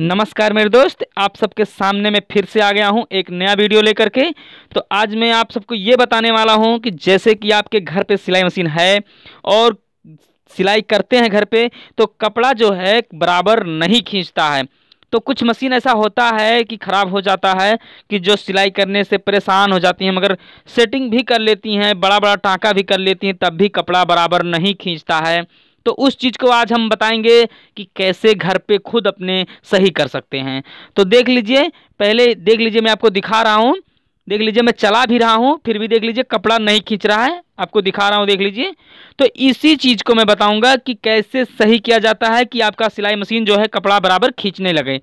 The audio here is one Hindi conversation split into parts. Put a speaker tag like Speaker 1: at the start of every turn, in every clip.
Speaker 1: नमस्कार मेरे दोस्त आप सबके सामने मैं फिर से आ गया हूँ एक नया वीडियो लेकर के तो आज मैं आप सबको ये बताने वाला हूँ कि जैसे कि आपके घर पे सिलाई मशीन है और सिलाई करते हैं घर पे तो कपड़ा जो है बराबर नहीं खींचता है तो कुछ मशीन ऐसा होता है कि ख़राब हो जाता है कि जो सिलाई करने से परेशान हो जाती हैं मगर सेटिंग भी कर लेती हैं बड़ा बड़ा टाँका भी कर लेती हैं तब भी कपड़ा बराबर नहीं खींचता है तो उस चीज़ को आज हम बताएंगे कि कैसे घर पे खुद अपने सही कर सकते हैं तो देख लीजिए पहले देख लीजिए मैं आपको दिखा रहा हूँ देख लीजिए मैं चला भी रहा हूँ फिर भी देख लीजिए कपड़ा नहीं खींच रहा है आपको दिखा रहा हूँ देख लीजिए तो इसी चीज़ को मैं बताऊँगा कि कैसे सही किया जाता है कि आपका सिलाई मशीन जो है कपड़ा बराबर खींचने लगे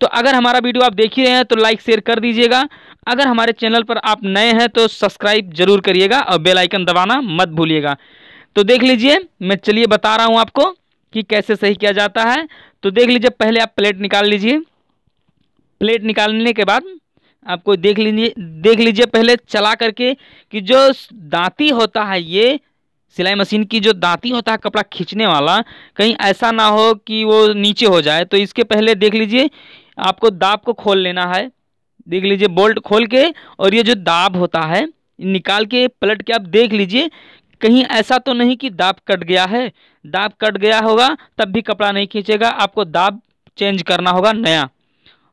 Speaker 1: तो अगर हमारा वीडियो आप देख ही रहे हैं तो लाइक शेयर कर दीजिएगा अगर हमारे चैनल पर आप नए हैं तो सब्सक्राइब जरूर करिएगा और बेल आइकन दबाना मत भूलिएगा तो देख लीजिए मैं चलिए बता रहा हूँ आपको कि कैसे सही किया जाता है तो देख लीजिए पहले आप प्लेट निकाल लीजिए प्लेट निकालने के बाद आपको देख लीजिए देख लीजिए पहले चला करके कि जो दांती होता है ये सिलाई मशीन की जो दांती होता है कपड़ा खींचने वाला कहीं ऐसा ना हो कि वो नीचे हो जाए तो इसके पहले देख लीजिए आपको दाब को खोल लेना है देख लीजिए बोल्ट खोल के और ये जो दाब होता है निकाल के पलट के आप देख लीजिए कहीं ऐसा तो नहीं कि दाब कट गया है दाब कट गया होगा तब भी कपड़ा नहीं खींचेगा आपको दाब चेंज करना होगा नया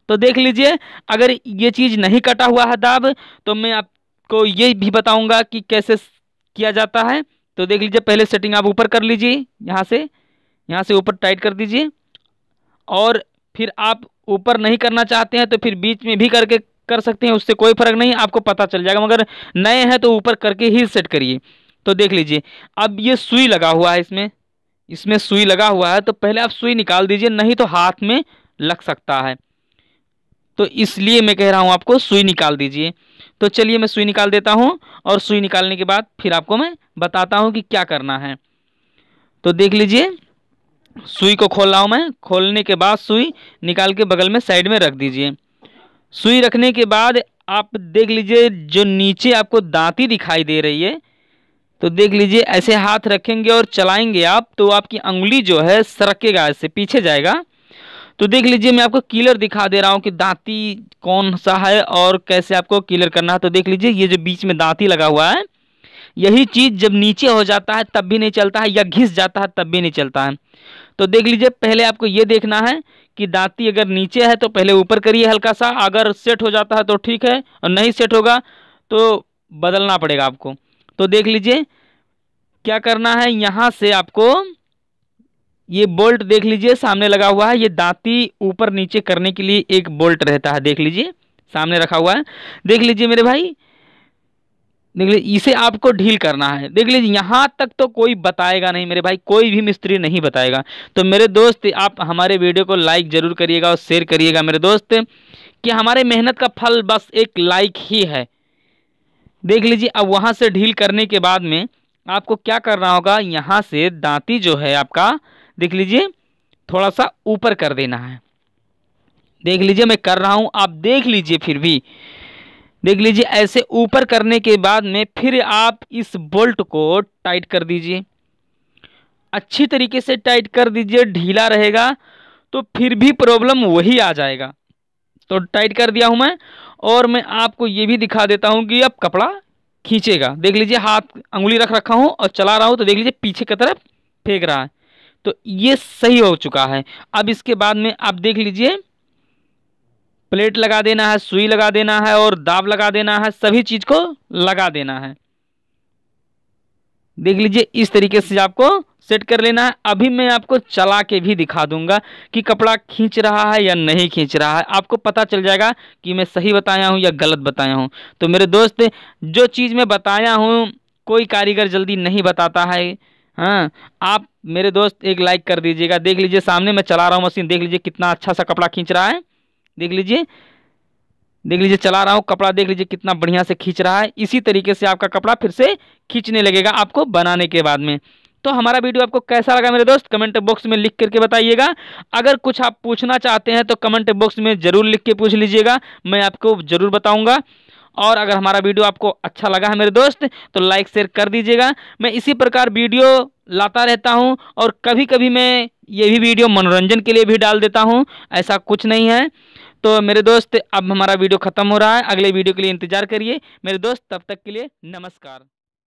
Speaker 1: तो देख लीजिए अगर ये चीज़ नहीं कटा हुआ है दाब तो मैं आपको ये भी बताऊंगा कि कैसे किया जाता है तो देख लीजिए पहले सेटिंग आप ऊपर कर लीजिए यहाँ से यहाँ से ऊपर टाइट कर दीजिए और फिर आप ऊपर नहीं करना चाहते हैं तो फिर बीच में भी करके कर सकते हैं उससे कोई फर्क नहीं आपको पता चल जाएगा मगर नए हैं तो ऊपर करके ही सेट करिए तो देख लीजिए अब ये सुई लगा हुआ है इसमें इसमें सुई लगा हुआ है तो पहले आप सुई निकाल दीजिए नहीं तो हाथ में लग सकता है तो इसलिए मैं कह रहा हूँ आपको सुई निकाल दीजिए तो चलिए मैं सुई निकाल देता हूँ और सुई निकालने के बाद फिर आपको मैं बताता हूँ कि क्या करना है तो देख लीजिए सुई को खोल रहा हूँ मैं खोलने के बाद सुई निकाल के बगल में साइड में रख दीजिए सुई रखने के बाद आप देख लीजिए जो नीचे आपको दांती दिखाई दे रही है तो देख लीजिए ऐसे हाथ रखेंगे और चलाएंगे आप तो आपकी अंगुली जो है सरकेगा ऐसे पीछे जाएगा तो देख लीजिए मैं आपको किलर दिखा दे रहा हूँ कि दांती कौन सा है और कैसे आपको किलर करना है तो देख लीजिए ये जो बीच में दांती लगा हुआ है यही चीज़ जब नीचे हो जाता है तब भी नहीं चलता है या घिस जाता है तब भी नहीं चलता है तो देख लीजिए पहले आपको ये देखना है कि दांती अगर नीचे है तो पहले ऊपर करिए हल्का सा अगर सेट हो जाता है तो ठीक है और नहीं सेट होगा तो बदलना पड़ेगा आपको तो देख लीजिए क्या करना है यहाँ से आपको ये बोल्ट देख लीजिए सामने लगा हुआ है ये दांती ऊपर नीचे करने के लिए एक बोल्ट रहता है देख लीजिए सामने रखा हुआ है देख लीजिए मेरे भाई देख लीजिए इसे आपको ढील करना है देख लीजिए यहाँ तक तो कोई बताएगा नहीं मेरे भाई कोई भी मिस्त्री नहीं बताएगा तो मेरे दोस्त आप हमारे वीडियो को लाइक ज़रूर करिएगा और शेयर करिएगा मेरे दोस्त कि हमारे मेहनत का फल बस एक लाइक ही है देख लीजिए अब वहाँ से ढील करने के बाद में आपको क्या करना होगा यहाँ से दांती जो है आपका देख लीजिए थोड़ा सा ऊपर कर देना है देख लीजिए मैं कर रहा हूँ आप देख लीजिए फिर भी देख लीजिए ऐसे ऊपर करने के बाद में फिर आप इस बोल्ट को टाइट कर दीजिए अच्छी तरीके से टाइट कर दीजिए ढीला रहेगा तो फिर भी प्रॉब्लम वही आ जाएगा तो टाइट कर दिया हूँ मैं और मैं आपको ये भी दिखा देता हूँ कि अब कपड़ा खींचेगा देख लीजिए हाथ अंगुली रख रखा हूँ और चला रहा हूँ तो देख लीजिए पीछे की तरफ फेंक रहा है तो ये सही हो चुका है अब इसके बाद में आप देख लीजिए प्लेट लगा देना है सुई लगा देना है और दाब लगा देना है सभी चीज़ को लगा देना है देख लीजिए इस तरीके से आपको सेट कर लेना है अभी मैं आपको चला के भी दिखा दूंगा कि कपड़ा खींच रहा है या नहीं खींच रहा है आपको पता चल जाएगा कि मैं सही बताया हूँ या गलत बताया हूँ तो मेरे दोस्त जो चीज़ मैं बताया हूँ कोई कारीगर जल्दी नहीं बताता है हाँ आप मेरे दोस्त एक लाइक कर दीजिएगा देख लीजिए सामने मैं चला रहा हूँ मशीन देख लीजिए कितना अच्छा सा कपड़ा खींच रहा है देख लीजिए देख लीजिए चला रहा हूँ कपड़ा देख लीजिए कितना बढ़िया से खींच रहा है इसी तरीके से आपका कपड़ा फिर से खींचने लगेगा आपको बनाने के बाद में तो हमारा वीडियो आपको कैसा लगा मेरे दोस्त कमेंट बॉक्स में लिख करके बताइएगा अगर कुछ आप पूछना चाहते हैं तो कमेंट बॉक्स में ज़रूर लिख के पूछ लीजिएगा मैं आपको ज़रूर बताऊँगा और अगर हमारा वीडियो आपको अच्छा लगा है मेरे दोस्त तो लाइक शेयर कर दीजिएगा मैं इसी प्रकार वीडियो लाता रहता हूँ और कभी कभी मैं ये भी वीडियो मनोरंजन के लिए भी डाल देता हूँ ऐसा कुछ नहीं है तो मेरे दोस्त अब हमारा वीडियो ख़त्म हो रहा है अगले वीडियो के लिए इंतजार करिए मेरे दोस्त तब तक के लिए नमस्कार